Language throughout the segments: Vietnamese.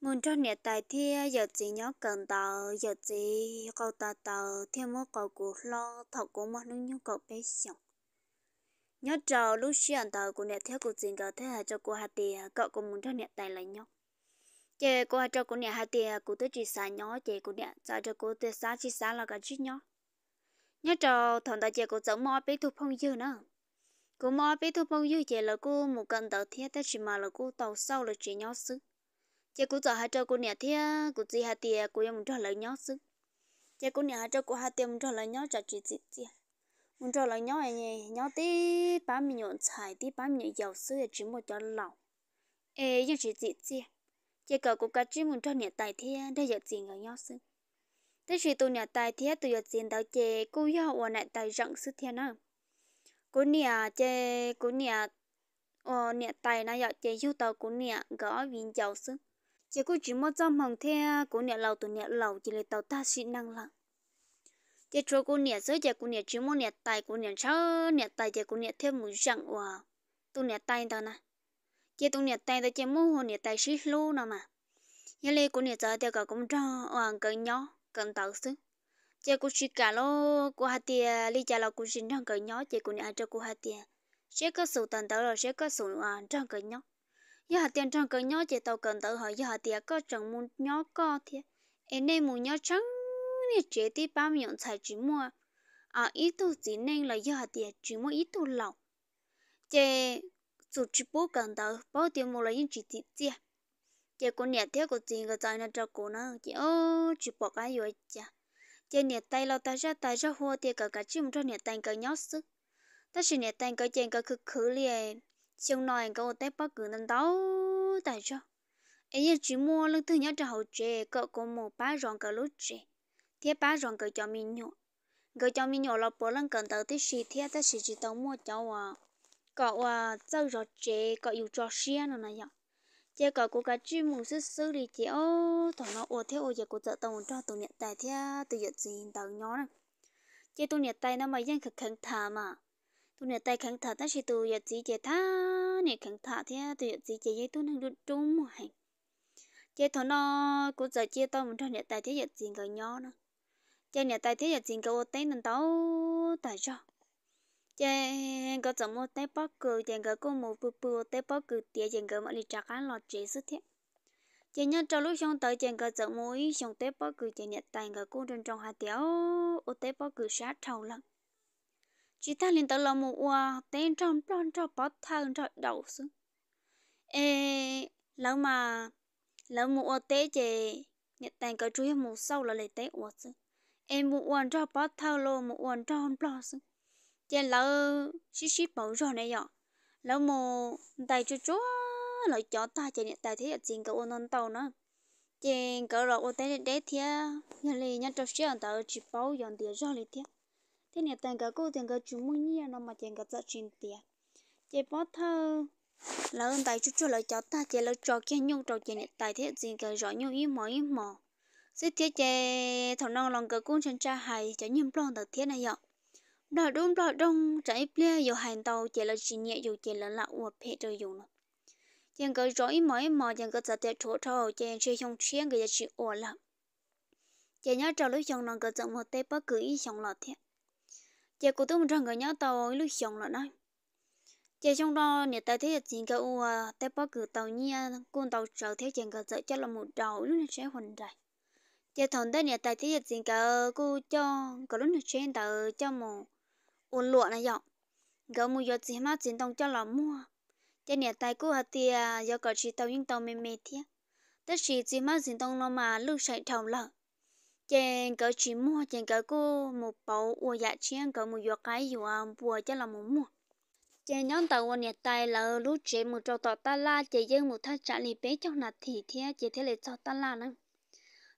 muốn cho nhà tài thì giờ chỉ nhớ cần tàu giờ chỉ cầu tàu tàu thêm một cầu của lo thọc của một nước nhu cầu bé sọc nhớ trò lúc xuyên tàu của nhà theo của tiền cầu thế hệ cho cô hà tìa cậu cũng muốn cho nhà tài lại nhớ chị cô hà cho cô nhà hà tìa của tôi chỉ xả nhớ chị cô nhà cho cho cô tôi xả chỉ xả là cái chút nhớ nhớ trò thằng ta chị cô giống mò bé thuộc phong dư nữa cô mò bé thuộc phong dư chị là cô một cần tàu thiết ta chỉ mà là cô tàu sau là chỉ nhớ xứ chị cũng cho hai cho cô nhà thì cô chị hai tiền cô em muốn cho lời nhau chứ chị cô nhà hai cho cô hai tiền muốn cho lời nhau cho chị chị chị muốn cho lời nhau này nhau tí ba mươi nhọn xài tí ba mươi nhọn dầu sư chỉ một cho lẩu ê giờ chị chị chị chị cậu cũng cả chỉ muốn cho nhà tài thì để giờ tiền người nhau chứ thế chị tôi nhà tài thì tôi giờ tiền đâu chị cô yêu ở lại tài rộng sư thiên à cô nhà chị cô nhà ờ nhà tài nó giờ chị yêu tàu cô nhà gõ viên dầu sư chỉ có chỉ mất trong hàng the à, cô nhà lầu tụi nhà lầu chỉ là tàu ta xin năng lặng chỉ cho cô nhà dưới chỉ cô nhà chỉ muốn nhà tài cô nhà sau nhà tài chỉ cô nhà thêm mũi rằng hòa tụi nhà tài đó nè chỉ tụi nhà tài đó chỉ muốn hồn nhà tài xí lô nè mà nhà lê cô nhà giờ thì cả công cho hoàng ờ, cần nhỏ cần tạo sức chỉ cô chỉ cả lô cô hạt tiền lý trả lô cô xin trong cần nhỏ chỉ cô nhà cho cô hạt tiền sẽ có số tiền đó rồi sẽ có số hoàng ờ, trong cần nhỏ giờ hạt tiền trong cỡ nhỏ chỉ tàu cần tự hỏi giờ hạt tiền có trồng muốn nhỏ có thì em nên muốn nhỏ trắng nên chế tí ba miệng xài chỉ mua à ít tu chỉ nên là giờ hạt tiền chỉ mua ít tu lâu, chế dù chỉ bố cần tự bao tiền mua là những chỉ tiết chia chế con nhà thế của tiền cái tài năng cho cô nó chế ô chỉ bỏ cái rồi chả chế nhà tay lo ta ra tay ra hoa tiền cả cả chim cho nhà tay cái nhỏ sức ta chỉ nhà tay cả chèn cả cứ khử liền chiều nói có thể bắt cứ nâng tao tại cho ấy giờ chỉ mua lúc thứ nhất cho hậu trẻ cậu có một ba rong cậu lúc trẻ thế ba rong cậu cho mình nhổ cậu cho mình nhổ là bố lần cần tao tới xì thế ta xì chỉ tao mua cháu à cậu à tao rồi trẻ cậu yêu cho xia nó này vậy chị cậu cố gắng chỉ muốn xử xử đi chị ô thằng nó ô thế ô giờ cô trợ tao cho tụi nhận tài thế tụi nhận gì tao nhỏ này chị tụi nhận tài nó mà dân khẩn thà mà tu nè tay khẳng thả ta chỉ tu yết gì chế tha nè khẳng thả thế tu yết gì chế yết tu nè đút trung mà hành chế thọ nó cố giờ chia tao muốn cho nè tay thế yết gì cái nhỏ nó chế nè tay thế yết gì cái ô tay nên tao tại sao chế có chồng một tay bóc cừ chế cái cô một bự bự tay bóc cừ tía chế cái mọi lịch trạc ăn lọt chế sức thế chế nhân trong lúc xong tới chế cái chồng mũi xong tay bóc cừ chế nè tay cái cô trên trong hạt tiếu ô tay bóc cừ sát thầu lắm chỉ ta liền tới là một hoa tên trong lon cho bỏ thằng cho đầu xuống ê lão mà lão một hoa tế chè nhận tàn cỡ chú một sau là lấy tế hoa xuống em một hoa cho bỏ thằng lô một hoa trong lon xuống chè lão xí xí bảo rồi này nhở lão một tay cho chúa lời cho ta chè nhận tài thế ở trên cái ô non tàu nữa chè cỡ rồi ô tế để thế nhà lì nhà trâu xí ở tàu chỉ bảo dọn tiền rồi lì thế thế này tiền cái cô tiền cái chú mua nhiều nó mà tiền cái giá trên tiền chị bỏ thơ là ơn tại chú cho lời cháu ta chị là cho kia nhung trâu chị này tại thế gì cái rõ nhung im mỏ im mỏ sẽ thiết chị thằng non lòng cái cô chân cha hay cháu nhung plon được thế này ạ đó đúng đó đông trái ple dù hành tàu chị là chị nhẹ dù chị là lão uột phe trời dùng nó chẳng có rõ ý mỏi mò chẳng có tật chỗ thầu chẳng chơi không chiến người chị ổn lắm chẳng nhớ trò lúc chồng nàng có chồng một tay bất cứ ý chồng lọt thiệt chị cô tôi một trong người nhớ tàu lúc xong rồi nói chị trong đó nhà ta thấy chuyện cái u à ta bắt cử tàu nhi con tàu trở theo chuyện cái sợ là một đầu lúc này sẽ hoàn đại chị thằng ta nhà ta thấy chuyện cái cô cho cái lúc này sẽ tàu cho một u lụa này dọ cái mua giờ gì mà chuyện tông cho là mua chị nhà ta cô hạt tiền giờ có chỉ tàu những tàu mềm mềm thế tất chỉ chỉ mà chuyện tông nó mà lúc sẽ thầu lợn chèn cỡ chỉ mua chèn cỡ cô một bộ ua dạ chén cỡ một giọt cái dù à bùa cho là một mua chèn nhóm tàu ua nhiệt tay là lúc chế một trâu tọt ta la chế dân một thắt trả lì bé trong nạt thì thế chế thế lệ cho ta la nữa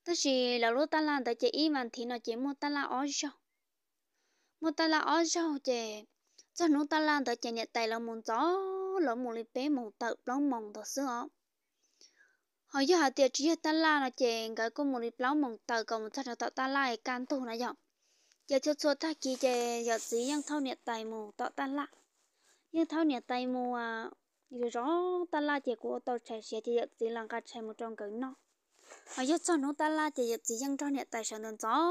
tức là là lúc ta la tới chế y vàng thì nó chế mua ta la ó cho mua ta la ó cho chế cho nó ta la tới chế nhiệt tài là một gió lỡ một lì bé một tợ lóng mỏng tờ xưa hồi giờ hạt tiệt chỉ ta la nó chè cái cô một đi lão mong tờ cầu một thằng tạo ta la cái can tù nó giọng giờ cho cho ta kia chè giờ gì yang thao nhiệt tài mù tạo ta la nhưng thao nhiệt tài mù à giờ rõ ta la chè của tàu chạy xe chè giờ gì làm cả chạy một trong cái nó hồi giờ cho nó ta la chè giờ gì yang thao nhiệt tài sản đơn rõ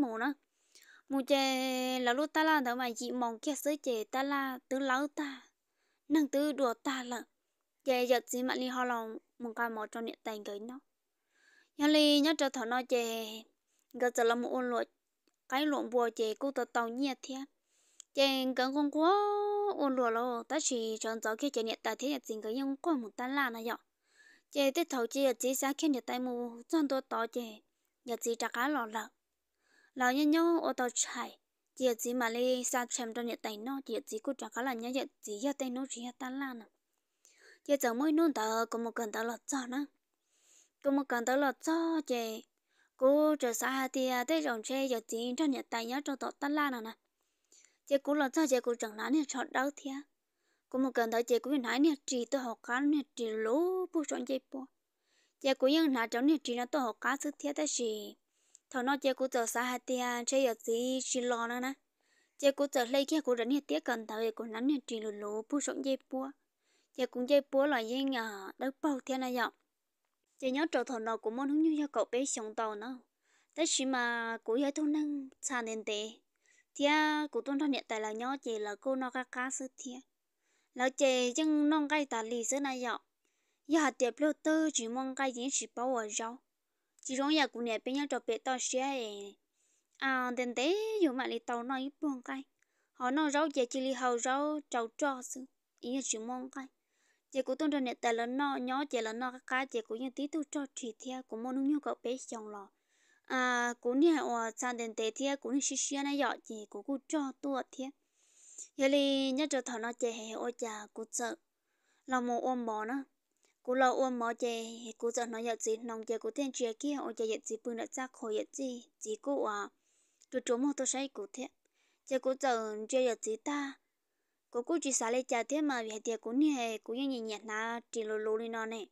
mù nữa mù chè là lúc ta la đó mà chỉ mong kia sới chè ta la tứ lâu ta nâng tứ đùa ta là chè giật gì mà li ho lòng một cái mò cho niệm tành cái nó nhà li nhớ cho thọ nó chè gần giờ là một ôn luật cái luận bùa chè cô tờ tàu nhiệt thế chè gần con quá ôn luật lo ta chỉ chọn gió khi chè niệm ta thế nhật tình cái nhưng có một ta là này dọ chè tết thầu chè chỉ sáng khi nhật tay mù chọn tôi tỏ chè nhật gì trả cá lò lợ lò nhân nhau ô tàu chạy chè gì mà li sao xem cho niệm tành nó chè gì cô trả cá là nhớ nhật gì giờ tay nó chỉ ta là nào giờ cháu mới nôn tờ có một cần tao lọt cho nữa có một cần tao lọt cho chị cô trở xa thì à, tới rồng xe giờ chỉ cho nhận tay nhớ cho tọt tan la nào nè chị cũng lọt cho chị cũng chẳng nói nè chọn đâu thia à. có một cần tao chị cũng nói nè chỉ tôi học cá nè chỉ lố bu chọn chị bu chị cũng những nào cháu nè chỉ nó tôi học cá sức thia thế. gì thằng nó chị cũng trở xa thì chơi à, giờ chỉ chỉ lo nữa nè chị cũng trở lấy kia cũng rảnh nè tiếc cần tao chị cũng nắn nè chỉ lố lố bu chọn chị bu chị cũng dây búa loại dây ngà đất bao thiên này dọc chị nhớ trò thằng nào cũng muốn hướng như cho cậu bé sống tàu nó tất chỉ mà cũng dây thôn năng xa nên tệ thì à cũng tuân thân hiện tại là nhớ chị là cô nó ca ca sư thiên là chị chân non cây tà lì sư này dọc giờ hạt tiệp lô tư chỉ mong cây diễn chỉ bao ở rau chỉ rong nhà cũng nhà bé nhau trò bé to xe à đến tế dù mà lì tàu nó nói buông cây họ nó rau về chỉ lì hầu rau trầu trò sư ý là chỉ mong cây chị cũng tôn trọng nè tại là nó nhỏ chị lớn nó cái chị cũng như tí tu cho chị theo cũng muốn mong nhu cầu bé chồng lò à cũng như ở sang đến tế theo cũng như xí xí này dọ chị cũng cũng cho tua theo giờ thì nhất cho thằng nó chị hệ ô cha cũng sợ là một ôm bò nó cú lo ôm mỏ chè cú giờ nó giận gì nòng chè cú thiên chè kia ôi chè giận gì bưng đã ra khỏi giận gì chỉ cú à tôi trốn một tôi say cú thế chè cú giờ chè giận gì ta cô cô chỉ xả lại cha thế mà về thì cũng như hệ cũng như nhìn nhạt na chỉ lô lô lên nó này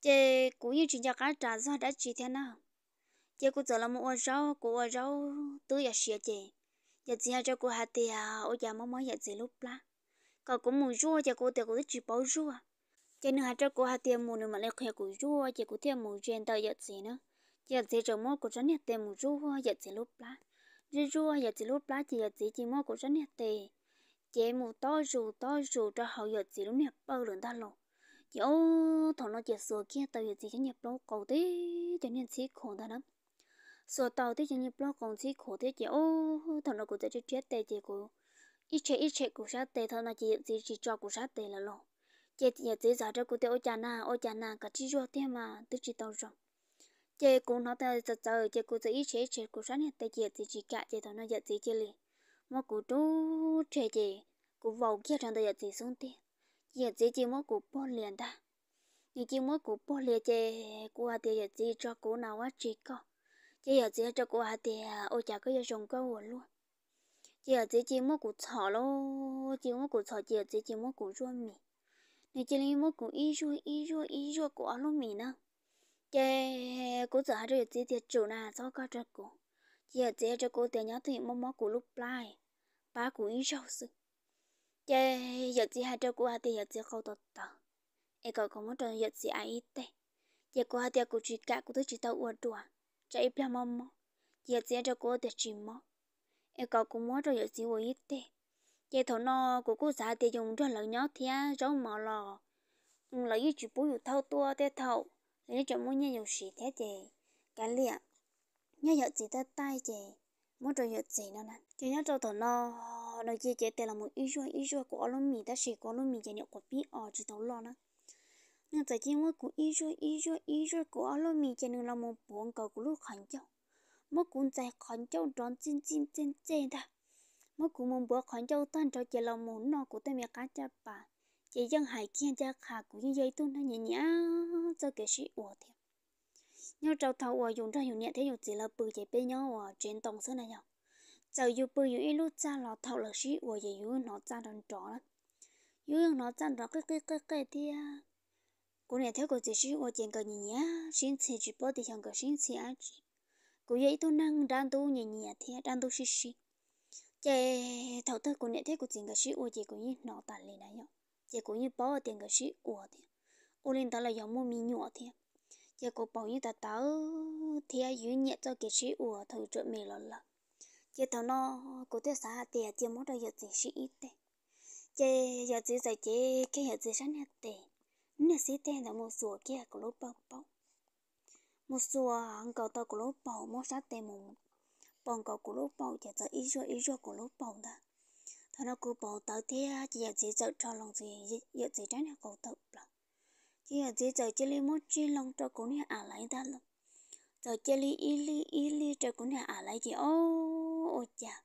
chị cũng như chỉ cho cái trả ra đã chỉ thế nào chị cũng giờ là một rau cô ở rau tôi giờ xịa chị giờ chỉ cho cô hạt thì à ô giờ mới mới giờ gì lúc lá còn cũng muốn rua chị cô thì cô chỉ bảo rua chị nữa cho cô hạt tiền muốn mà lại khoe cô rua chị cô thêm muốn chuyện tao giờ gì nữa giờ gì rồi mua cô tránh tiền muốn rua giờ gì lúc lá rua giờ gì lúc lá chị giờ gì chỉ mua cô tránh tiền chị mù to rù to rù cho hậu giờ chỉ lúc nhập bao lần ta lộ chỉ ô thằng nó chỉ sửa kia tàu giờ chỉ cho nhập lâu cầu tí cho nên chỉ khổ ta lắm số tàu tí cho nhập lâu còn chỉ khổ thế chị ô thằng nó cũng chỉ chết tê chị cô ít chế ít chế cũng sát tê thằng nó chỉ chỉ chỉ cho cũng sát tê là lộ chị giờ chỉ giả cho cô tê ô cha na ô cha na cả chỉ cho thế mà tức chỉ tao rồi chị cũng nó tê giờ giờ chị cũng chỉ ít chế ít chế cũng sát này tê chỉ chỉ cả chị thằng nó giờ chỉ chỉ liền mà cụ chú trẻ chị cụ vào kia trong đời chị xuống đi giờ chị chỉ mỗi cụ bỏ liền ta như chỉ mỗi cụ bỏ liền chị cụ à thì giờ cho cụ nào á chỉ có chị giờ chị cho cụ à thì ôi chả có gì dùng câu hồn luôn chị giờ chị chỉ mỗi cụ thọ lo chị mỗi cụ thọ chị giờ chị chỉ mỗi cụ ruộng mì như chỉ lấy mỗi cụ ít ruộng ít ruộng ít ruộng cụ ăn luôn mì nữa chị cụ giờ hai đứa chị thì chủ nào cho cả cho cụ chị giờ chị cho cụ tiền nhớ thì mỗi mỗi cụ lúc lại 八股一首诗。这日子还照顾下的日子好多的，一个个我这日子爱一点，结果还照顾自家，我都知道我多，这一片毛毛，日子照顾的什么？一个个我这日子我一点，这头呢，姑姑啥的用着老娘天找毛了，嗯，老一直不有偷多的偷，你这么年有时的的，干了，你日子的带的。mỗi trời nhớ gì nữa nè chỉ nhớ cho thằng nó nó chỉ chỉ tên là một ít chút ít chút của nó mình ta chỉ có nó mình chỉ nhớ của biết ở chỉ tàu lo nè nhưng tại chỉ mỗi của ít chút ít chút ít chút của nó mình chỉ là một bốn cầu của lúc khẩn châu mỗi cũng tại khẩn châu tròn chín chín chín chín đó, mỗi cũng một bữa khẩn châu tan cho chỉ là một nọ của tên mẹ cá cha bà chỉ dân hải kia cha khả của như vậy tôi nó nhẹ nhẹ cho cái gì ủa thiệt nhau trâu thâu ở dùng cho hiểu nhẹ thế dùng chỉ là bự chế bên nhau ở trên tông sơn này nhau giờ dù bự dù ít lúc cha lọ thâu là sĩ ở dạy dù nó cha đòn trỏ lắm dù nó cha đòn cái cái cái cái thì cô này theo cô chỉ sĩ ở trên cái nhìn nhá xin chỉ chỉ bỏ thì hàng cái xin chỉ ăn chỉ cô dạy tôi năng đang tôi nhìn nhẹ thì đang tôi sĩ sĩ chế thâu thâu cô này theo cái chỉ cái sĩ ở trên cái nhìn nó tàn lên này nhau chế cô như bỏ tiền cái sĩ ở thì ô linh đó là dòng mua mi nhựa thì giờ cô bảo như ta tớ thì ai dữ nhẹ cho cái sĩ ủa thử chuyện mì lợn lợn giờ tao nó cô tiêu xã tiền chưa muốn đâu giờ tiền sĩ ít tệ giờ giờ chỉ dạy chỉ cái giờ chỉ sáng hết tệ nên sĩ tệ là một số kia của lỗ bao bảo, một số hàng cầu tao của lỗ bảo một sát tệ mùng bằng cầu của lỗ bảo giờ giờ ít rồi ít rồi của lỗ bảo đó thằng nó cô bảo tớ thì giờ chỉ giờ cho lòng gì giờ chỉ tránh là cầu tớ lắm chỉ ở dưới giờ chỉ li mốt chi long cho cũng nhà à lại ta luôn, giờ chỉ li y li y li cho cũng nhà à lại chị ô ô chà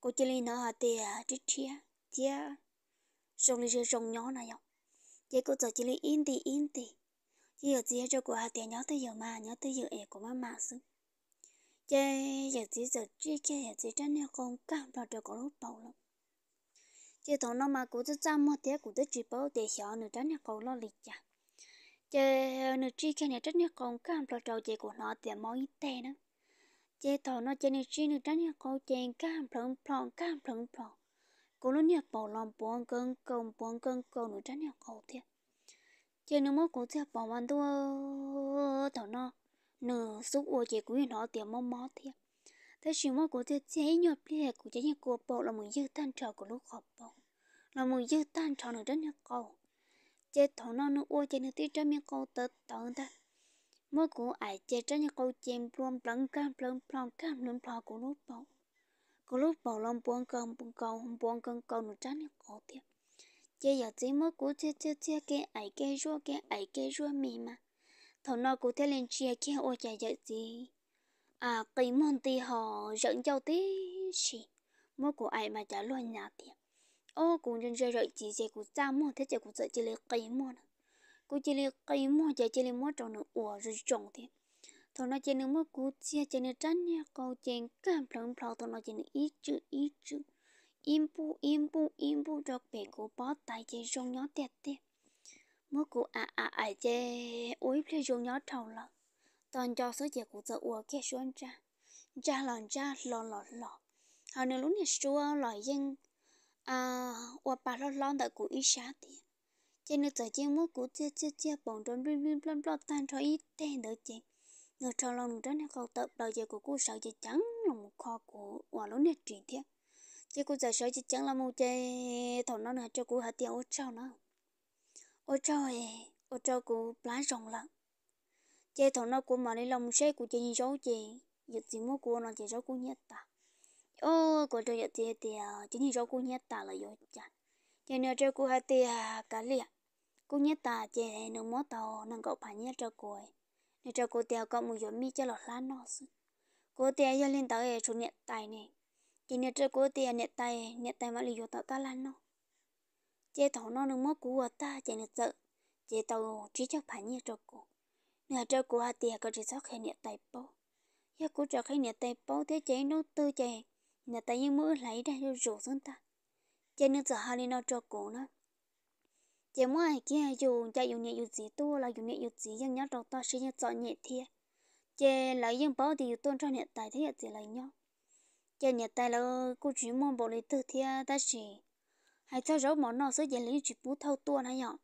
cô chơi li nó hả tê à chết chia chia sông li chơi sông nhỏ này nhở chị cô giờ chỉ li in tì in tì chỉ ở dưới cho cô hả tê nhớ tới giờ mà nhỏ tới giờ ẻ của má mà xứ chị giờ chỉ giờ chia chia giờ chỉ trên nhà con cam vào cho có lúc bầu lắm chỉ thằng nó mà cũng rất chăm mà tiếc cũng rất chỉ bảo để hiểu nữa tránh nhà cầu lo lịch chả chế nửa chi cái này rất nhiều con cam lo trâu chế của nó tiền món ít tệ nữa chế tàu nó chế nửa chi nước rất nhiều con chế cam plong plong cam plong plong cô nó nhiều bỏ lòng bỏ cơn cồn bỏ cơn cồn nước rất nhiều con thiệt chế nửa mốt cũng chế bỏ ăn tua tàu nó nửa xúc ô chế của nó tiền món món thiệt thế chỉ mốt cũng chế chế nhiều bia của chế nhiều cô bỏ là muốn dư tan trò của lúc học bỏ là muốn dư tan trò nước rất nhiều con chế thổ nó nó ô chế nó tí cho miếng câu tớ tớ ta mỗi cú ai chế cho những câu chém plom plom cam plom plom cam plom plom của lúc bầu của lúc bầu lòng buông cơm buông cầu không buông cơm cầu nó trái những câu tiếp chế giờ chỉ mỗi cú chế chế chế cái ai cái rua cái ai cái rua mì mà thổ nó cú thế lên chia kia ô chế giờ gì à kỳ môn tì họ dẫn nhau tí chỉ mỗi cú ai mà trả luôn nhà tiền ô cũng trên rơi rồi chỉ chỉ cũng ra mua thế chỉ cũng sợ chỉ lấy cây mua nè cũng chỉ lấy cây mua chỉ chỉ lấy mua trồng nữa ủa rồi trồng thế? thôi nó chỉ nên mua cũng chỉ chỉ nên tránh nha câu chuyện cảm phẳng phẳng thôi nó chỉ nên ít chữ ít chữ im bu im bu im bu cho bé cô bỏ tay chỉ rong nhỏ tẹt tẹt mua cũng à à à chỉ ôi phải rong nhỏ thầu lắm toàn cho số chỉ cũng sợ ủa kia xuống ra ra lòn ra lò lò lò hồi nữa lúc này xua lòi dân à, và bà Cho nên người trò lòng đó nè cầu tập đầu giờ của cô sợ chị trắng là một kho của hòa lúa này truyền theo chứ cô giờ sợ chị trắng là một chơi thằng nó nè cho cô hạt tiền ô trâu nó ô trâu ấy ô trâu của lá rồng lận chơi thằng nó của mà lấy lòng xe của chị nhìn xấu chị giật gì mua của nó chị xấu cô nhất ta ô có trời giờ tiệt tiệt chính như rau cô nhét ta là yo chả cho nên cho cô hai tiệt cả liệt cô nhét ta chè nông mót tàu nông cậu phải nhét cho cô nên cho cô tiệt có một giống mi cho lọt lá nó cô tiệt giờ lên tàu ấy chụp nhét tay này cho nên cho cô tiệt nhét tay nhét tay mà li yo tàu ta lan nó chè thầu nó nông mót của ta chè nhét sợ chè tàu chỉ cho phải nhét cho cô nửa cho cô hai tiệt có chỉ sót khai nhét tay bao giờ cô cho khai nhét tay bao thế chế nó tư chè nhà ta yên mũi lấy đây rồi rủ xuống ta chơi nước giờ hai nó cho cổ nó chơi mũi ai kia dù chơi dùng nhẹ dù gì tu là dùng nhẹ dù gì nhưng nhát đầu ta sẽ nhát dọn nhẹ thiệt chơi lấy yên bảo thì dù tôn cho nhẹ tài thế gì lấy nhau chơi nhẹ tài là cô chỉ môn bộ lấy từ thiệt ta chỉ hãy cho rõ món nó sẽ giải lý chỉ bút thâu tua này nhở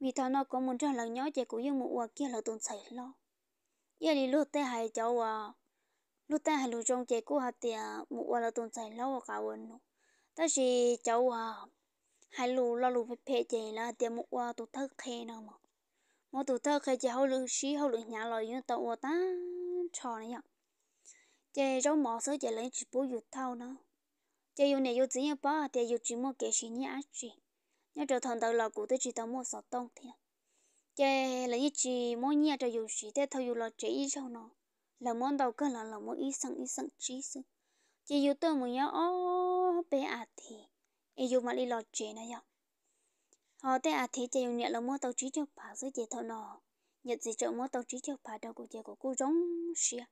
vì thằng nó có muốn cho lần nhớ chơi cũng yên một kia là tồn xảy lo giờ đi lúc tê hai cháu à lúc ta hà lu trong chế của hạt tiệt mụ qua là tồn tại lâu cả quên nó ta chỉ cháu à hai lu lo lu phải phê chế là tiệt mụ qua tụ thất khe nào mà mà tụ thất khe chỉ hậu lu xí hậu lu nhà lo như tao ta trò này nhở chế trong mỏ sớ chế lấy chỉ bố dụ thao nó chế dụ này dụ chỉ nhập bao tiệt dụ chỉ mua kế xí nhá chỉ nhớ trở thành đầu lò của tôi chỉ tao mua sọt tông thiệt chế lấy chỉ mua nhia cho dụ xí thế thao dụ lò chế ý sau nó là món đầu cơ là là món ý sang ý sang trí sư chỉ yêu tôi muốn nhớ ô oh, bé à thì ý yêu mà đi lo chuyện này nhở họ thế à thì chỉ yêu nhận là món đầu trí cho bà dưới chế thọ nọ nhận gì chỗ món đầu trí cho bà đâu của chế của cô giống xia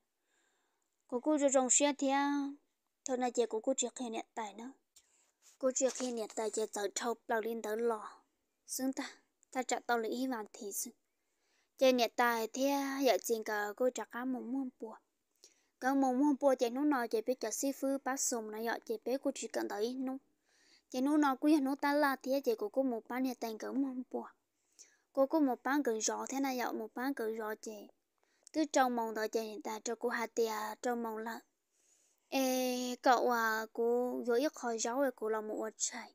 của cô giống xia thì à, thôi là chế của cô chưa khen nhận tại nữa cô chưa khen nhận tại chế tàu trâu bao lên tàu lò xứng ta ta chặt tàu lý hy vọng thì xứng chị nè tài thì giờ chị cả cô chắc cá mồm mồm bùa cả mồm mồm bùa chị nút nào chị biết chả sư phụ bắt sùng này giờ chị biết cô chỉ cần tới nút chị nút nào cũng giờ nút ta là thì chị cô cô một bán nè tiền cả mồm bùa cô cô một bán gần rõ thế này giờ một bán gần rõ chị cứ trong mong đợi chị hiện tại cho cô hạt tiền à, trong mong là ê cậu à cô dối ít khỏi gió rồi cô là một trai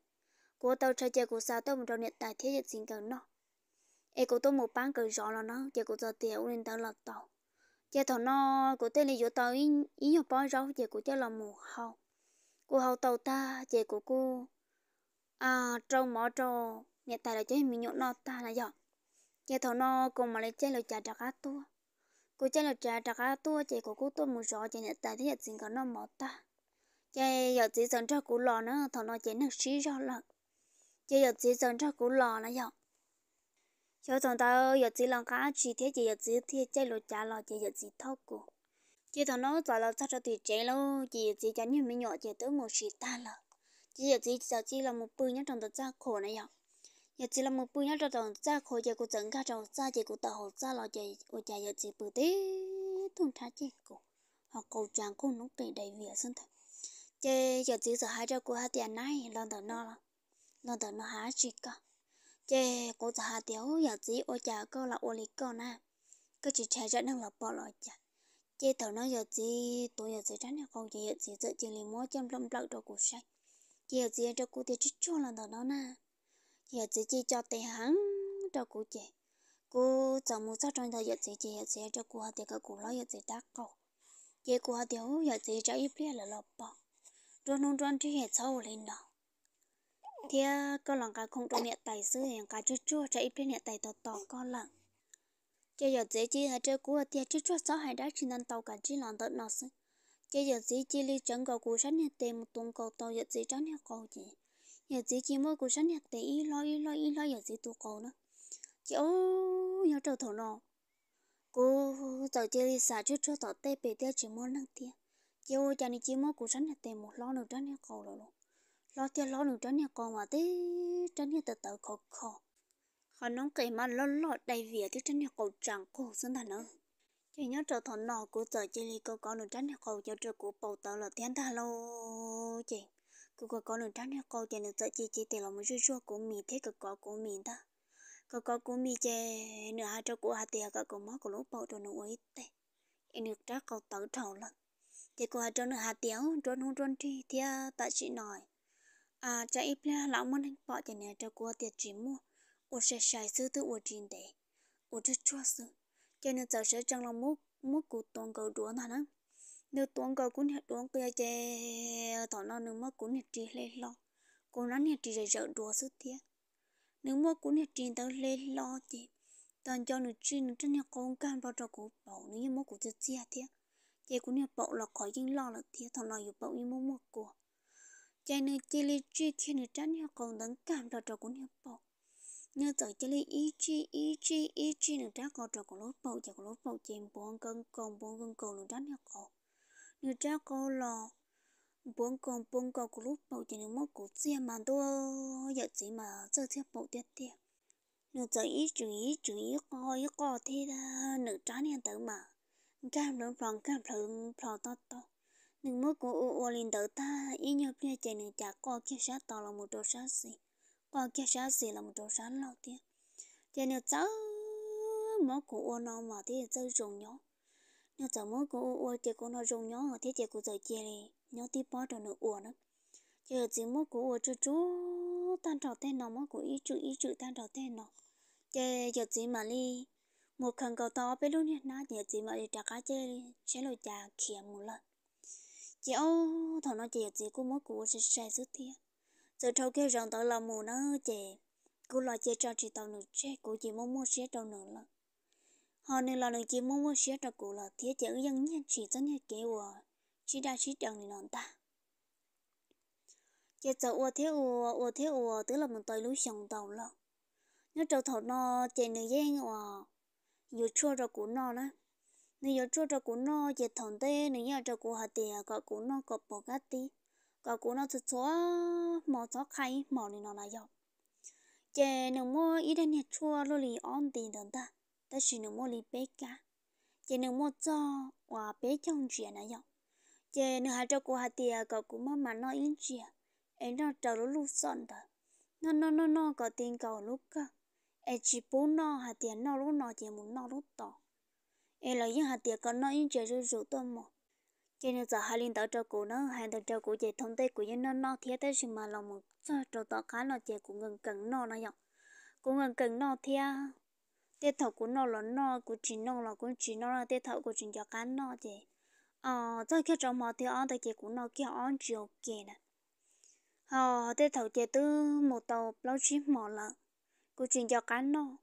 cô tao trai chơi cô sao tao một trong hiện tại thế giờ xin cần nó e cô tôi một bán cờ rõ là nó giờ cô giờ tiền lên tao là tàu giờ thằng nó cô tên là vô tàu ý ý nhập bao rau giờ cô cho là một hậu cô hậu tàu ta giờ cô cô à trâu mỏ trâu nhà ta là chơi mình nhộn nó ta là giờ giờ thằng nó cùng mà lại chơi là trà trà cá tua cô chơi là trà trà cá tua giờ cô cô tôi một rõ giờ nhà ta thì giờ xin cả nó mỏ ta giờ giờ chỉ dần cho cô lò nữa, thằng nó chỉ nước xí rõ lợn giờ giờ chỉ dần cho cô lò là giờ 小同到日子浪 cá chỉ thế chỉ 日子 thế chơi lô chả lò chỉ 日子 thóc cô chỉ thằng nó giờ là chắc cho tiền chế lô chỉ 日子 chẳng như mấy nhỏ chỉ tới một sĩ ta là chỉ 日子 giờ chỉ là một bự nhất trong tất cả khổ này ạ giờ chỉ là một bự nhất trong tất cả khổ chỉ cô chẳng cả trong ra chỉ cô tao học ra lò chỉ ở chỉ 日子 bự tí thùng thá chỉ cô họ cầu chàng cô nút tiền đầy việc sinh thật chỉ 日子 giờ hai cho cô hai tiền này lần đầu nó lần đầu nó há chỉ cả chế cô ta hà tiểu giờ chỉ ô chả câu là ô lý câu na cứ chỉ chạy ra đang là bỏ lỡ chả chế thầu nó giờ chỉ tôi giờ chỉ tránh là không chỉ giờ chỉ dựa chỉ liền mối chăm lâm lợi đồ của sách giờ chỉ cho cô thì chút chua là thầu nó nà, giờ chỉ chỉ cho tiền hắn đồ cụ chế cô chẳng muốn sao trong thời giờ chỉ chỉ giờ chỉ cho cô hà tiểu cái cô lo giờ chỉ đắc cầu, chế cô hà tiểu giờ chỉ cho ít biết là lọp bỏ rồi nông dân thì hết sâu lên đó thì có lòng cả không trong hiện tài xứ hiện cả chua chua chạy bên hiện tại tò tỏ có lặng cho giờ dễ chi hay chơi cua thì chua chua sáu hay đá chỉ nên tàu cả chỉ lòng tận nó xứ chơi giờ dễ chi li chẳng cầu cú sách nhà tìm một tuần cầu tàu giờ dễ chẳng hiện cầu gì giờ dễ chi mỗi cú sách nhà tìm ít lo ít lo ít lo giờ dễ tu cầu nữa chị ô nhớ trâu thổ nọ cô tàu chơi li xả chua chua tàu tê bề tê chỉ muốn năng tiền chị ô chàng đi chỉ mỗi cú sách nhà tìm một lo nữa chẳng hiện cầu rồi luôn lo tia lo nung tránh nhà con mà tí tránh nhà tự tự khó khó họ nông kỳ mà lo lo đầy việc thì tránh nhà cầu chẳng cô xin thằng nữa chỉ nhớ trở thành nọ của giờ chỉ li cô con nung tránh nhà cầu cho trợ của bầu tớ là thiên tha lô chị cô con có nung tránh nhà cầu cho nung giờ chỉ chỉ tiền là một chút chút của mình thế cực có của mình ta có có của mình chè nửa hai cho của hai tiền cả của mất của lúc bầu cho nung ấy tê em được trác cầu tự thầu lần thì cô hai cho nửa hai tiếng trốn hung trốn thi thì ta chỉ nói à cha ít là mình anh bỏ cho này cho cô tiệt chỉ mua ô sẽ xài sư tự ô tiền đấy ô cho chua sư cho nên giờ sẽ chẳng lòng mua mua cụ toàn cầu đuối nào nữa nếu toàn cầu cũng hết đuối kia chè thọ nó nếu mà cũng hết chỉ lên lo cô nói hết chỉ rợ đuối sư thiệt nếu mà cũng hết chỉ tới lên lo chị toàn cho nữ chi nữ chân nhà con can vào cho cụ bảo nếu như mà cụ tự chia thiệt cái cũng hết bảo là khỏi kinh lo là thiệt thọ nó yêu bảo như mua mua của chạy nữ chỉ lý truy thiên nữ tránh hiệu còn đứng cảm đọc trò cũng hiệu bầu như tờ chỉ lý ý chi ý chi ý chi nữ trá còn trò cũng lối bầu chỉ cũng lối bầu chìm bốn cân còn bốn cân còn nữ tránh hiệu còn nữ trá còn lò bốn con bốn con của lúc bầu chỉ nữ mất của riêng mà tôi giờ chỉ mà giờ thiết bầu tiếp tiếp, nữ giờ ý chú ý chú ý co ý co thế nữ trá nên tự mà cam lớn phòng cam lớn phòng to to nâng mối của u u lên tự ta ý nhớ phía chạy nâng chả có kia sát to là một chỗ sát gì có kia sát gì là một chỗ sát lâu tiên chạy nâng cháu mối của u nó mà thì chơi rồng nhó nếu cháu mối của u u chạy của nó rồng nhó thì chạy của giờ chạy đi nhó tí bó cho nó u nữa chạy chỉ mối của u chú chú tan trò tên nào mối của ý chữ ý chữ tan trò tên nó chạy giờ chỉ mà đi một khăn cầu to bé lúc nè nó giờ chỉ mà đi trả cá chơi đi sẽ lo trả kia một lần chị ô thằng nó chị chị cũng mới của sẽ sai suốt thiên giờ trâu kêu rằng tao là mù nó chị cô lo chị cho chị tao nửa chết cô chị muốn mua xe tao nửa là họ nên là nữa chị muốn mua xe tao cô là thế chị ứng dân nhân chị rất nhiều kêu à chị đã chị thì nên ta chị giờ ua thế ua ua thế ua tức là một tay lối sòng tàu là nếu trâu thầu nó chị nửa giang à dù chua rồi của nó nữa nếu giờ cho cho cú nó giờ thằng tê nếu giờ cho cú hạt tiền có cú nó có bỏ gắt đi có cú nó thật chó mỏ chó khay mỏ này nó là giờ chè nếu mua ít đến nhà chua lô lì on tiền đằng ta ta chỉ nếu mua lì bé cả chè nếu mua cho hòa bé trong chuyện này giờ chè nếu hạt cho cú hạt tiền có cú mà mà nó ít chuyện em nó trở lô lú sọn đó nó nó nó nó có tiền cầu lúc cả em chỉ bố nó học tiền nó lúc nó chỉ muốn nó lúc tao em là những hạt tiệc còn nói những chuyện rủ rủ tôi mò cho nên giờ hai linh tao cho cô nó hai tao cho cô chạy thông tây của những nó nó thiết tới mà lòng một cho cho tao cá nó chạy của ngừng cần nó nó nhở cũng ngừng cần nó thia tiết thọ của nó là nó của chỉ nó là của chỉ nó là tiết thọ của chỉ cho cá nó chạy ờ cho kia trong mò thì anh ta chạy của nó kia anh chiều kia nè ờ tiết thọ chạy từ một tàu lâu chín mò là của chỉ cho cá nó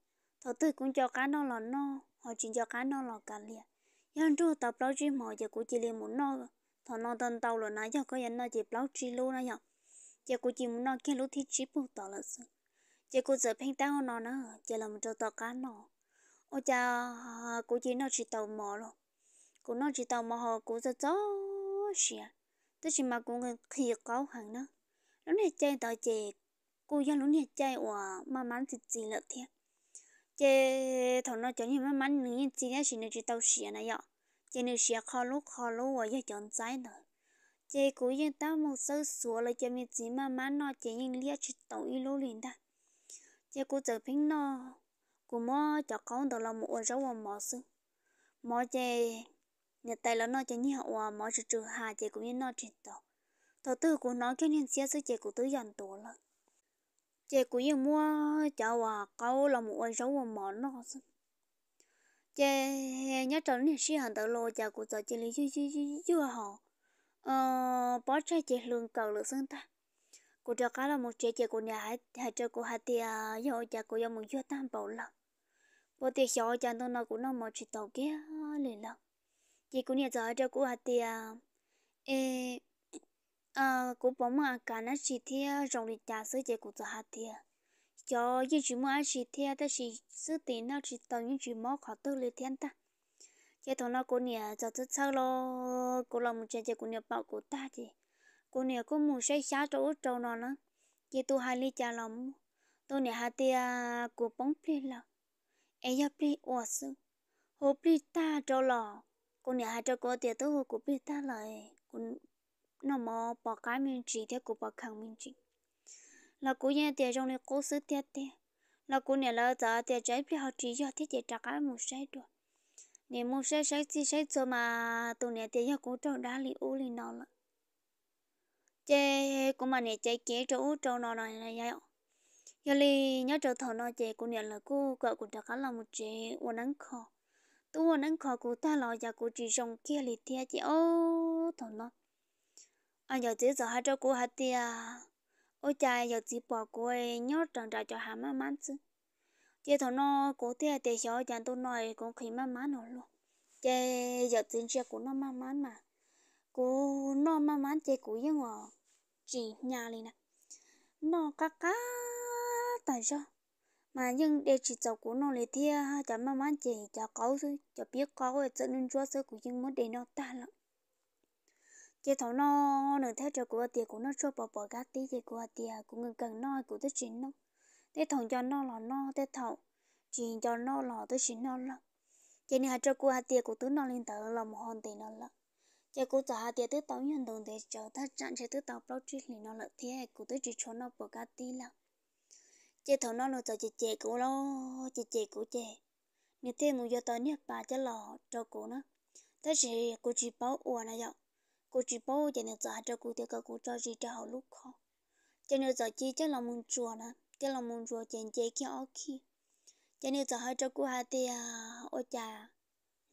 thọ tư cũng cho cá nó là nó họ chỉ cho cá nó lò cả liền yên chú tập lâu chỉ mò giờ cũng chỉ liền muốn nó thọ nó tân tàu rồi nãy giờ có nhận nó chỉ lâu chỉ luôn nãy giờ giờ cũng chỉ muốn nó kia lúc thì chỉ buộc tàu là xong, giờ cũng giờ phanh tao nó nữa giờ làm cho tàu cá nó ô cha cũng chỉ nó chỉ tàu mò rồi cũng nó chỉ tàu mò họ cũng giờ cho xí à, tức là mà cũng khi có hàng đó, lúc này chơi tàu chè cô giờ lúc này chơi ủa mà mắn thì gì lợt thiệt chế thằng nó chọn như mắm mắm, nữa chỉ nhớ xin nó chỉ tàu xìa này ạ chế nó xìa khó lúc khó lúc và giờ chọn trái nữa chế cố yên tao một số sủa là cho mình chỉ mắm mắn nó chế nhưng lia chỉ tàu y lô liền ta chế cố giờ pin nó cố mò cho con đó là một số rau mò sư mò chế nhật tay là nó chế như họ mò trừ trừ hà chế cũng như nó chỉ tàu tàu tư của nó cho nên xia sư chế cố tư dần tổ rồi chị cũng như mua chợ và câu là một số một món nó xong chị nhớ trở nên sĩ hành tự lô chợ của chợ chị lý chứ chứ chứ chứ họ ờ bỏ chạy chị lương cầu lựa sân ta cô cho cá là một chị chị của nhà hai hai chợ của hai tia do chợ của do một chưa tam bảo lắm bố tiệc cho chàng tôi nó cũng nó một chị tàu kia liền lắm chị của nhà chợ chợ của hai tia ê ờ cũng bỏ mà cả nó chỉ theo rồng đi trả sữa chế của tụi hạt thì cho những chú mà chỉ theo ta chỉ sứ tiền nó chỉ tao những chú mà khó tư lấy thiên ta chế thằng nào cô nè cho tôi sao lo cô làm một chuyện chế của nè bảo cô ta thì cô nè cô muốn xây xá chỗ trâu nó nữa chế tôi hai ly trà lòng tôi nè hạt thì của bóng pli là ấy giờ pli ủa sư hồ pli ta trâu lò cô nè hai trâu cô thì tôi hồ của pli ta lại nó mà bỏ cái mình chỉ thế cũng bỏ khăn mình chỉ là cũng như thế trong này cố sức thế thế là cũng nhà là giờ thế trái phía họ chỉ cho thế chỉ trả cái một sai rồi nên một sai sai chỉ sai cho mà tụi này thế giờ cũng trong đá li u li nó là chế cũng mà này chế kế chỗ trong nó này này vậy giờ li nhớ chỗ thọ nó chế cũng nhà là cô cậu cũng trả cái là một chế uốn nắng khó tu uốn nắng khó cũng ta lo giờ cũng chỉ trong kia li thế chế ô thọ nó anh ờ, giờ chỉ giờ hai cho cô hạt tia à. ôi trời giờ chỉ bỏ cô ấy nhớ trần trại cho hà má má chứ chỉ thằng nó cô tia để cho chàng tôi nói cũng khi má má nó luôn chỉ giờ tiền xe của nó má má mà cô nó má má chỉ của dân ngọ chỉ nhà này nè nó cá cá tại sao mà nhưng để chỉ cháu của nó lấy thia chả má má chỉ cho có chứ chả biết có rồi cho nên chúa sơ của dân mới để nó ta lắm chị thấu nó nửa theo cho của tiền của nó cho bỏ bỏ gạt tí chị của tiền cũng ngừng cần nói của tôi chính nó thế thằng cho nó là nó thế thầu chỉ cho nó là tôi chính nó là chị này cho của tiền của tôi nó lên tờ là một hòn tiền nó là chị của trả hạt tiền tôi tao nhận đồng để chờ ta chặn chị tôi tao bao trích thì nó là thế của tôi chỉ cho nó bỏ gạt tí là chị thấu nó là tờ chị chị của nó chị chị của chị nếu thế muốn cho tao nhớ bà cho lò cho cô nó thế chị cô chỉ bảo uổng này vậy cô chỉ bảo cho nên giờ cho cô thì các cô cho gì cho họ lúc khó cho nên giờ chỉ cho lòng muốn chùa nè cho lòng muốn chùa chèn chè kia ở khi cho nên giờ hai cho cô hai thì ở nhà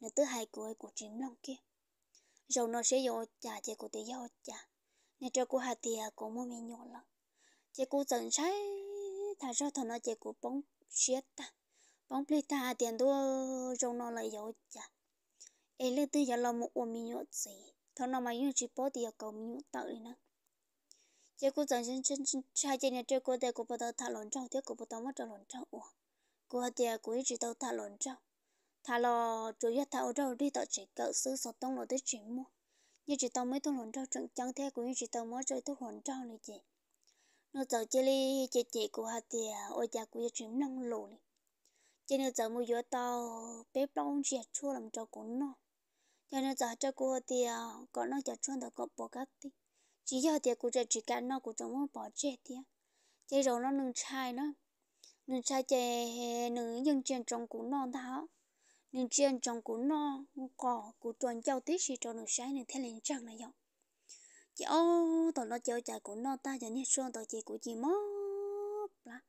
nó tới hai cô ấy của chính lòng kia rồi nó sẽ vô nhà chị cô thì vô nhà nên cho cô hai thì à, cô mua mình nhỏ lắm chị cô dần sai thà cho thằng nó chị cô bóng xiết ta bóng play ta tiền đua rồi nó lại vô nhà ấy là từ giờ là một ôm mình nhỏ gì thằng nào mà yêu chỉ bỏ thì cầu mình tạo đi nè giờ cô chẳng chân chân chân hai chân nhà chơi cô đây cô bắt đầu thả lỏng trâu thế cô bắt đầu mất trâu lỏng trâu ủa cô hai tiệt cô chỉ đầu thả lỏng trâu thả lò chủ yếu thả đâu đi tạo chỉ cậu sư sọt tông lò tới chuyện mua như chỉ tao mới thua lỏng trâu chẳng chẳng thế cũng như chỉ tao mới chơi thua lỏng trâu này chị nó giờ chơi đi chị chị cô hai tiệt ở nhà cô chuyện năng lồ này cho nên giờ mua gió tao bé bông chị chua làm cho cũng nó cho nên giờ cho cô thì ờ, có nó giờ chuẩn được có bỏ gắt đi chỉ giờ thì cô chỉ cái nó của chúng nó bỏ chết đi chỉ rồi nó nương trai nó nương trai chè nương nhân chuyện trong cũng non đó nương chuyện trong cũng non cỏ của tuần châu tiết gì cho nương sai nương thế liền chẳng này không chị ô tụi nó chơi chạy của nó ta giờ nên xuân tụi chị của chị móc lá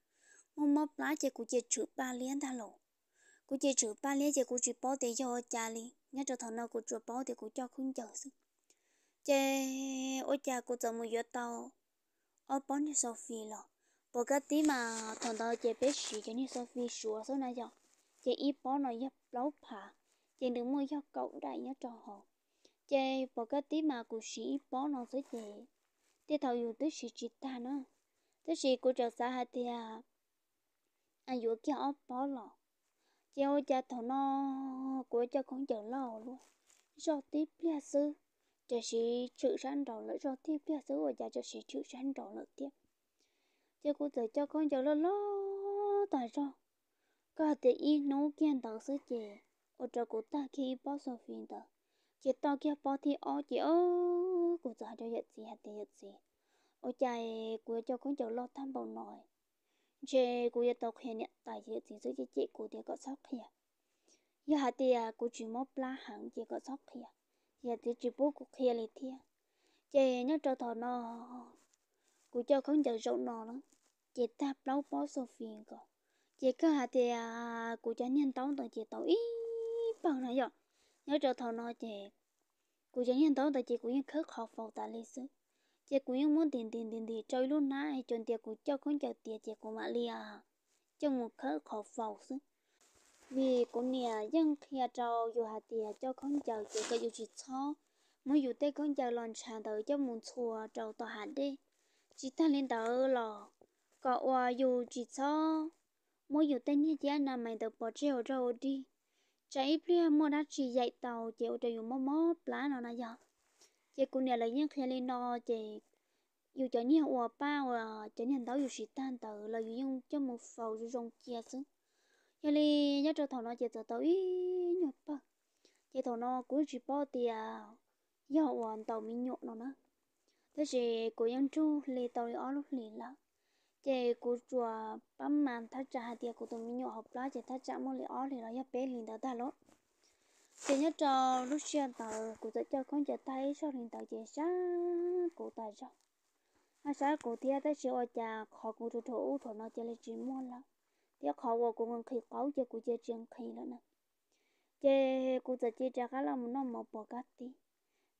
mong móc lá chị của chị chữ ba liên ta lộ của chị chữ ba liên chị của chị bỏ tiền cho cha liền nhớ cho thằng nào của chùa bảo thì cũng cho không chờ sự chê ôi cha của chồng mua tao ở bán cho Sophie lo bỏ cái tí mà thằng tao chê biết gì cho nên Sophie sửa số này cho chê ít bỏ nó giúp lâu phà chê đừng mua cho cậu đại nhớ cho họ chê bỏ cái tí mà của sĩ ít bỏ nó sẽ chê thế thầu dù tới sĩ chỉ ta nữa tới sĩ của chờ xã hà thì à anh dù kéo ở bỏ lọ chéo cha thọ nó của cha con chờ lo luôn rồi tiếp bia sư cha sĩ chữ sanh đầu lợi rồi tiếp bia sư của cha cho sĩ chữ sanh đầu lợi tiếp cha cô tự cho con chờ lo lo tại sao có thể y nấu kiên tạo sư chè, ở chỗ của ta khi bỏ số phiền tờ chị to kia bỏ thì ô chị ô của cha cho giật gì hạt thì giật gì ở chạy của cho con chờ lo tham bầu nổi chế cú yết tộc hiện tại giờ thì dưới cái chế cú thì có sóc hiện giờ hạt thì cô chỉ một la hàng chỉ có sóc hiện giờ thì chỉ bố cú hiện liền thia à. chế nhớ cho thọ nó cô cho không chờ rộng nó lắm chế ta lâu bó số phiền cơ chế cơ hạt thì cú à, cho nhân tông tại chế tàu ý bằng này rồi nhớ cho thọ nó chế cô cho nhân tông tại chế cú yêu khứ học phục tại lịch sử chị cũng yêu muốn tiền tiền tiền tiền chơi luôn na hay chọn tiền cũng cho con chờ tiền chị cũng mà lia cho một khớ khó phầu xứ vì con nè dân kia trâu dù hạt tiền cho con chờ chị có dù chỉ cho mỗi dù tê con chờ lòn tràn tới cho muốn chùa trâu tòa hạt đi chỉ ta lên tờ lò có qua dù chỉ cho mỗi dù tê như thế nào mày được bỏ treo trâu đi chạy bia mua đã chỉ dạy tàu chịu trời dù mò mò lá nào na giờ chị cô nhớ là những khi lên nó chị dù cho nhiều hoa bao à cho nên đó dù sĩ tan tử là dù dùng cho một phẩu dù dùng chia chứ, cho nên nhớ cho thằng nó chỉ cho tới nhọ bao chỉ thằng nó cũng chỉ bao thì à giờ hoàn tàu mình nhọ nó nữa thế thì cô nhân chú lì tàu lì ở lúc lì là chỉ cô chùa bấm màn thắt trả hạt tiệc của tụi mình nhọ học lá chỉ thắt trả một lì ở lì là giáp bé lì đó đã lốt chỉ nhớ cho lúc xưa tàu cụ sẽ cho con chờ thấy sau hiện tàu chỉ sáng cụ tài sau à sáng cụ thì ta sẽ ở nhà khó cụ thủ thủ thủ nó chỉ lên chỉ mua lắm thì khó của cụ ngon khi có giờ cụ chơi chuyện khi nữa nè chơi cụ sẽ chơi trả khá là một năm một bộ cát đi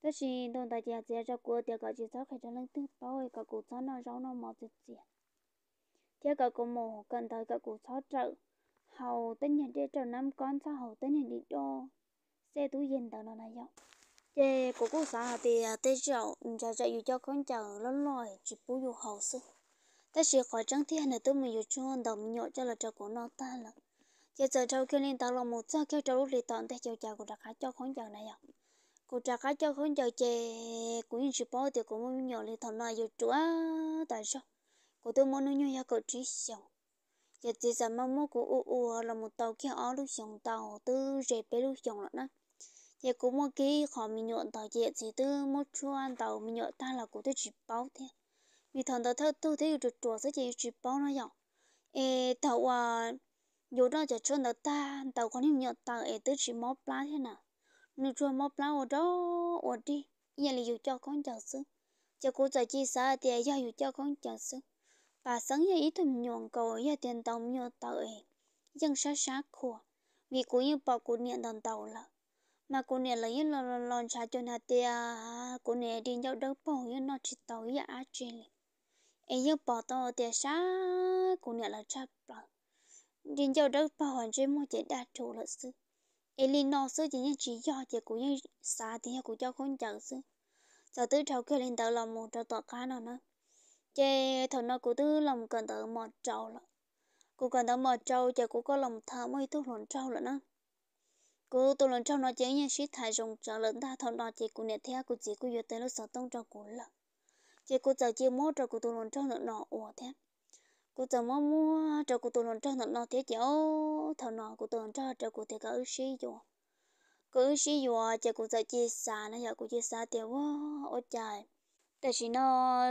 ta sẽ đồng tài chơi chơi cho cụ thì có chỉ sau khi cho lên tiếng bao ấy cụ sau nó rau nó mò chơi chơi cái có cụ mồ cần tới cái cụ sau trợ hầu tên nhận để trở năm con sau hầu tên nhận đi đô chế túi yên tao nó này giống chế của cô xã thì tế chậu chợ chợ dù cho con chợ lớn lòi chỉ bú dù hậu sự ta chỉ khỏi trắng thiên là tôi mình dù chuông đầu mình cho là cho của nó ta là chế giờ trâu kêu lên tao là một sao kêu trâu lúc thì tọn tay chiều chợ của đặc khá cho con chợ này giống cô trả cá cho con chờ chè của những chụp thì cũng muốn nhỏ lên thằng này rồi chúa tại sao cô tôi muốn nuôi nhau cậu trí xong giờ thì giờ mong muốn của u u là một tàu kia ở lúc xong tàu tư rẻ bé lúc xong rồi đó 也古莫给好米鸟到也只得莫穿到米鸟打了古的纸包的，米糖的他都得有着桌子也纸包那样，诶，到啊，有着就穿到打到管理鸟到诶得纸毛拉的呢，你穿毛拉我着我的，夜里有叫 con 叫声，结果在记啥的也有叫 con 叫声，把生也一顿鸟狗也点到鸟到诶，硬沙沙苦，米姑又把姑娘当到了。mà cô nè lấy yên lon lon lon cha cho nà tia à, cô nè đi nhau đâu bỏ yên nó chỉ tàu ya á chê lì ấy yêu bỏ tàu tia sa cô nè là cha bỏ đi nhau đâu bỏ hoàn chê mua chế đa chỗ là sư em lì nó sư chỉ như chỉ do chỉ cô như sa thì cũng cho con chẳng sư giờ tới cháu kia lên tàu lòng một cho tọa cá nào nữa chê thằng nó cũng tư lòng cần tàu một trâu là, cô cần tàu một trâu chả cũng có lòng thả mấy thuốc lộn trâu là nữa cô tôi lần trong nó chế nhà sĩ thái rồng trở lớn ta thon đó chị cũng nhận theo của chị cũng yêu tới lúc sáu tông cho cô là chị cô giờ chưa mua cho cô tôi lần trong nó nọ ủa thế cô giờ mua mua cho cô tôi lần trong nó nọ thế cháu thằng nọ cô tôi lần trong cho cô thế cả ước sĩ rồi cô ước sĩ rồi chị cô giờ chia xa nó giờ cô chia xa thì quá ôi trời tại vì nó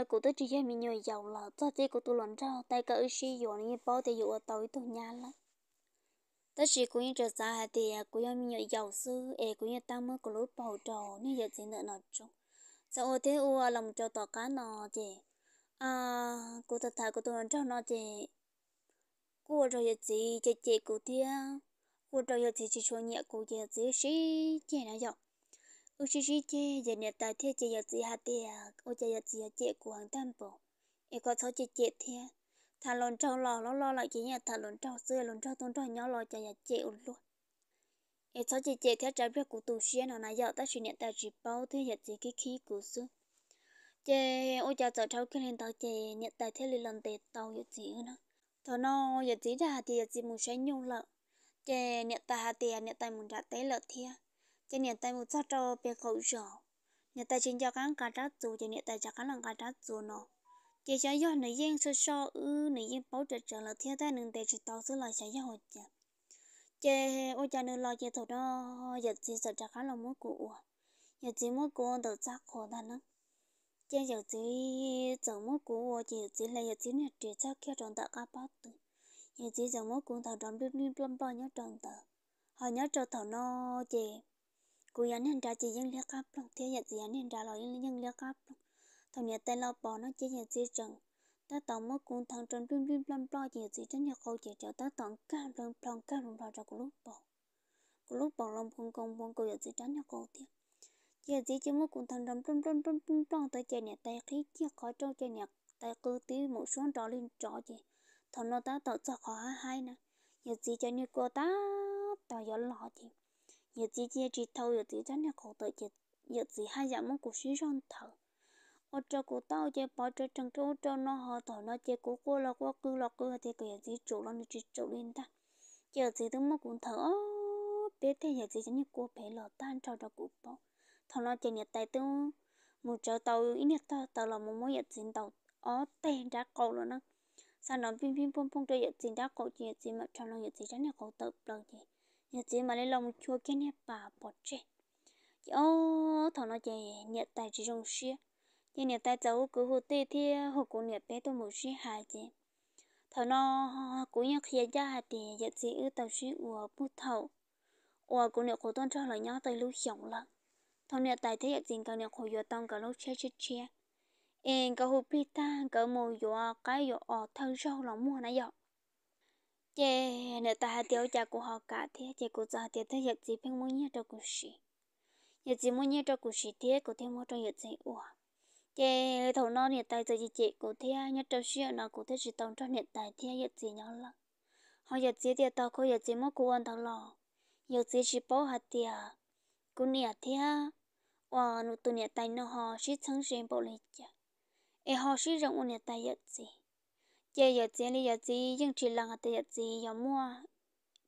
cô tôi chỉ cho mình nhiều giàu là cho chị cô tôi lần trong tay cả ước sĩ rồi nên bao thì dụ ở tối tôi nhà lắm ta chỉ cũng như trở ra thì cũng như mình giàu sư e cũng như tăng mất lối bảo trợ nên giờ chỉ nợ nó chung sau ô thế ô lòng cho tỏ cá nó chị à cô thật thà cô tôi cho nó chị cô rồi giờ chị chị chị cô thia cô rồi giờ chị chỉ cho nhẹ cô giờ chị xí chị nó giàu ư xí xí chị giờ nhẹ tại thế chị giờ chị hạt thì ô giờ giờ chị chị của hàng tam bộ e có cháu chị chị thia thà lon trâu lò lo lo lại chỉ nhà thà lon trâu xưa lon trâu tôn trâu nhỏ lo cho nhà chị ổn luôn em cháu chị chị theo trái việc của tù xuyên nó nãy giờ ta chỉ nhận ta chỉ bao thứ hiện gì cái khí của xưa chị ôi chào cháu cháu cái lên tàu chị nhận ta theo lý lần tết tàu hiện gì nữa thọ nó hiện gì ra thì hiện gì muốn sáng nhung lợ chị nhận ta hà tiền nhận ta muốn trả tế lợ thia chị nhận ta muốn cho cho việc khẩu rổ nhận ta chỉ cho các cá trát dù chị nhận ta cho các lần cá trát dù nó chỉ cho do nữ dân sơ sơ ư nữ dân bảo trợ trợ là thiên tai nương để chỉ tao xứ là sẽ do hồi chả chê ô cha nương lo chê thổ đó giờ chỉ sợ trả khá là muốn cụ giờ chỉ muốn cụ đầu giác khổ ta nữa chê giờ chỉ giờ muốn cụ chỉ chỉ là giờ chỉ nè chỉ cho kia tròn tạ cá bát tử giờ chỉ giờ muốn cụ thầu tròn biết liên plum bao nhớ tròn tờ họ nhớ cho thầu nó chê cụ yến hiện ra chỉ dân liếc cá plum thế giờ chỉ yến hiện ra lo yến dân cá plum thằng nhà tay lo bỏ nó chỉ nhà chỉ trần ta tổng mất cùng thằng trần rim rim lâm lo chỉ chỉ trần nhà khâu chỉ cho ta tổng cam lâm plong cam lâm lo cho của lúc bỏ của lúc bỏ lâm không công buông cầu chỉ trần nhà khâu tiền chỉ chỉ chỉ mất cùng thằng trần rim rim rim rim plong tới chơi nhà tay khí chia khỏi trong chơi nhà tay cứ tí một số trò lên trò gì thằng nó ta tổ cho khó hai nè giờ chỉ cho như cô ta tao giờ lo gì giờ chỉ chỉ chỉ thâu giờ chỉ tránh nhà khẩu tự chơi giờ chỉ hai dạng món cuộc sống thở ở chỗ của tao chơi bỏ chơi chẳng chỗ cho nó họ thỏ nó chơi của cô là qua cứ là cứ thì cái gì chủ nó chỉ chủ lên ta giờ gì thứ mất cũng thở bé thế giờ gì giống như cô bé lọ tan cho cho cụ bỏ thỏ nó chơi nhiệt tay tôi một chỗ tàu ít nhất tao tao là một mối nhiệt gì tàu ó tiền đã cầu rồi nó sao nó phim phim phong phong chơi nhiệt gì đã cầu chơi nhiệt gì mà cho nó nhiệt gì chẳng là cầu tập lần gì nhiệt gì mà lấy lòng chua cái nè bà bỏ chơi ô thằng nó chơi nhiệt tại chỉ trong xe thì nhà ta cháu cứ hồ tê thì hồ cô nhà bé tôi muốn suy hài chứ thầu nó cũng nhà kia ra hạt thì giờ chỉ ở tàu suy ủa bút thầu ủa cô nhà cô tôn cho lời nhau tới lúc sống lận thằng nhà tài thế giờ chỉ cần nhà cô giờ tông cả lúc che che che em cả hồ pi ta cả mồ giờ cái giờ ở thâu lòng mua nãy giờ chè nhà ta hạt tiêu cha của họ cả thế chè của cha thế thế giờ chỉ phải muốn nhà cho cô sĩ giờ chỉ muốn nhà cho cô sĩ thế có thêm một cho giờ chỉ ủa chế thầu non hiện tại giờ chị chị cụ thế nhất trâu xíu nó cụ thế chỉ tông trong hiện tại thế giờ gì nhau lắm họ giờ gì thì tao có giờ gì mất cụ anh tao lò giờ gì chỉ bảo hạt tiề à, cụ nè thế và nụ tụ hiện tại nó họ chỉ thắng riêng bảo lịch chứ e họ chỉ rằng ôn hiện tại giờ gì chế giờ gì là giờ gì nhưng chỉ là hạt giờ gì giờ mua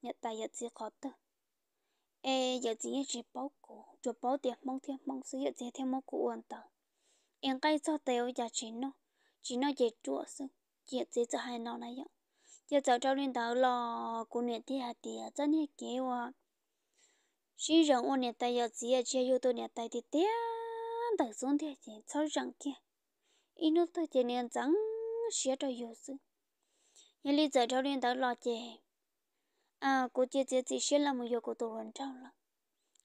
hiện tại giờ gì khó tư e giờ gì chỉ bảo cụ cho bảo tiền mong tiền mong sự giờ gì thêm mất cụ anh tao 应该做得有价钱咯，只能也做事，也只做还闹那样。也早找领导了，过年底下的真的给我。虽然我年代要职业只有多年代的点，但总的钱超上去，一路到今年涨，学着有事。夜里早找领导了的，啊，估计这次学了没有够多人找了，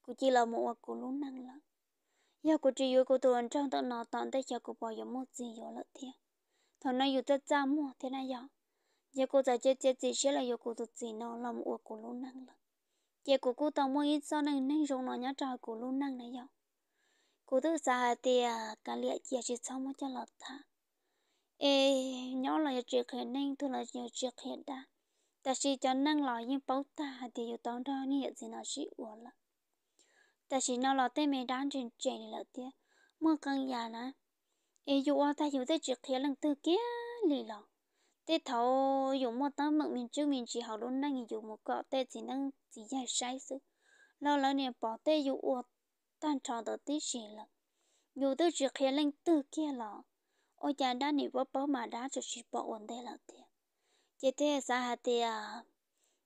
估计老母我够鲁能了。要过只有过多人长到脑袋的要过包有么子有了天，他那有在咋么天那样，要过在姐姐姐些了有过多子呢，那么我过路难了，要过过到么一早能能容那伢找过路难那样，过多啥的呀，干了也是草么叫老他，哎，鸟了也只可能，土了也只可大，但是叫能老人包大的有当当你也只那是我了。แต่ฉันนอนรอเต้ไม่ด้านจนเจนเลยเตี้ยเมื่อกันยานะเออยู่ว่าแต่อยู่ได้จุดเทียนหลังตัวเกี้ยลีหรอกเต้เท้าอยู่มอตั้งมึงมินจื้อมินจีเขาลุ้นนั่งอยู่หมดก็เต้จีนั่งจีใหญ่ใช้ซึแล้วแล้วเนี่ยปอเต้อยู่อวดตั้งชอตัวตีฉีเลยอยู่ได้จุดเทียนหลังตัวเกี้ยหรอโอ้ยจานด้านนี้ว่าเป้ามาด้านจุดชีปออ่อนได้แล้วเตี้ยเจ๊เต้สาหัสเตี้ย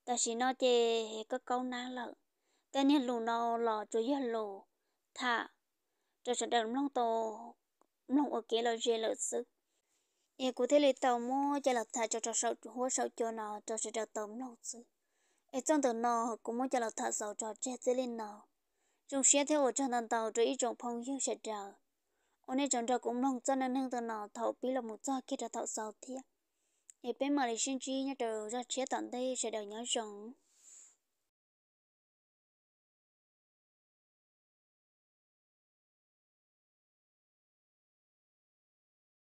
แต่ฉันนอนเจ๊ก็เกาหน้าเลย cái nét lù nó lò chú yên lù thả cho cho đầm long tổ long ở kia là dễ lợn sức em cụ thể là tàu mua cho lập thả cho cho sợ hố sợ cho nó cho cho cho tàu long sức em trong tàu nó cũng muốn cho lập thả sợ cho chết dễ lên nó trong xe theo ở trong tàu tàu cho ý trong phong yêu sẽ trở ông ấy trong đó cũng long cho nên hương tàu nó thầu bí là một do kia cho thầu sợ thiệt em bên mà lại sinh chi nhớ trở ra chế tận đây sẽ đầu nhớ rằng